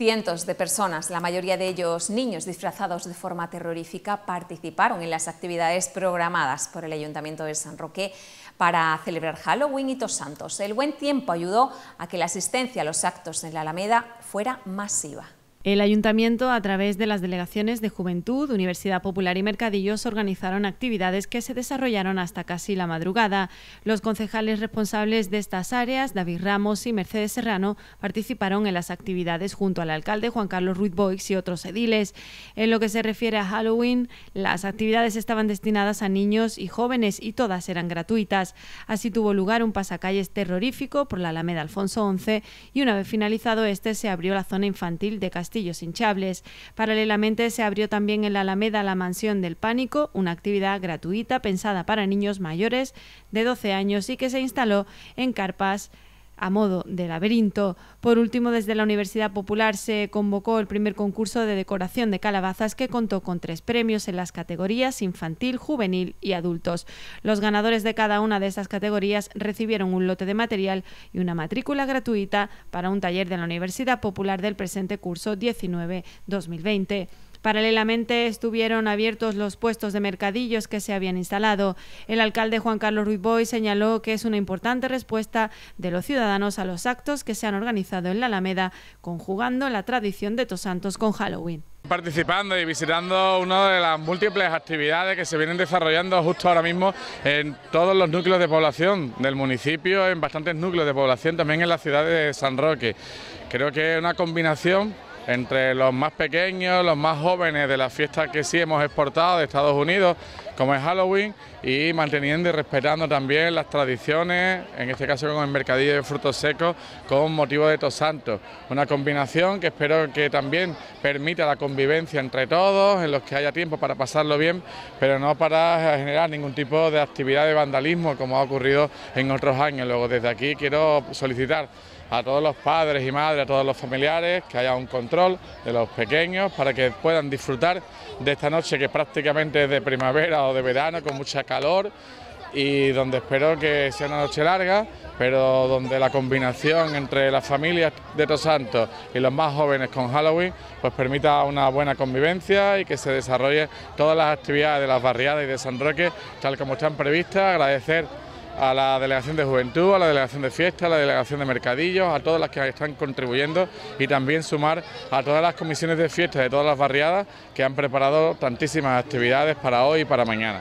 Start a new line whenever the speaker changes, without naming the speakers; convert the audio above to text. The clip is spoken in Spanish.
Cientos de personas, la mayoría de ellos niños disfrazados de forma terrorífica, participaron en las actividades programadas por el Ayuntamiento de San Roque para celebrar Halloween y Tos Santos. El buen tiempo ayudó a que la asistencia a los actos en la Alameda fuera masiva. El ayuntamiento, a través de las delegaciones de Juventud, Universidad Popular y Mercadillos, organizaron actividades que se desarrollaron hasta casi la madrugada. Los concejales responsables de estas áreas, David Ramos y Mercedes Serrano, participaron en las actividades junto al alcalde Juan Carlos Ruiz Boix y otros ediles. En lo que se refiere a Halloween, las actividades estaban destinadas a niños y jóvenes y todas eran gratuitas. Así tuvo lugar un pasacalles terrorífico por la Alameda Alfonso XI y una vez finalizado este se abrió la zona infantil de Castilla hinchables. Paralelamente se abrió también en la Alameda la Mansión del Pánico, una actividad gratuita pensada para niños mayores de 12 años y que se instaló en carpas a modo de laberinto. Por último, desde la Universidad Popular se convocó el primer concurso de decoración de calabazas que contó con tres premios en las categorías infantil, juvenil y adultos. Los ganadores de cada una de estas categorías recibieron un lote de material y una matrícula gratuita para un taller de la Universidad Popular del presente curso 19-2020. Paralelamente estuvieron abiertos los puestos de mercadillos que se habían instalado. El alcalde Juan Carlos Ruiz señaló que es una importante respuesta de los ciudadanos a los actos que se han organizado en la Alameda, conjugando la tradición de Santos con Halloween
participando y visitando una de las múltiples actividades que se vienen desarrollando justo ahora mismo en todos los núcleos de población del municipio, en bastantes núcleos de población, también en la ciudad de San Roque. Creo que es una combinación entre los más pequeños, los más jóvenes de las fiestas que sí hemos exportado de Estados Unidos, como es Halloween, y manteniendo y respetando también las tradiciones, en este caso con el mercadillo de frutos secos, con motivo de santos, Una combinación que espero que también permita la convivencia entre todos, en los que haya tiempo para pasarlo bien, pero no para generar ningún tipo de actividad de vandalismo como ha ocurrido en otros años. Luego, desde aquí quiero solicitar a todos los padres y madres, a todos los familiares, que haya un control de los pequeños para que puedan disfrutar de esta noche que prácticamente es de primavera o de verano con mucha calor y donde espero que sea una noche larga, pero donde la combinación entre las familias de los Santos y los más jóvenes con Halloween pues permita una buena convivencia y que se desarrolle todas las actividades de las barriadas y de San Roque tal como están previstas. Agradecer a la Delegación de Juventud, a la Delegación de Fiesta, a la Delegación de Mercadillos, a todas las que están contribuyendo y también sumar a todas las comisiones de fiesta de todas las barriadas que han preparado tantísimas actividades para hoy y para mañana.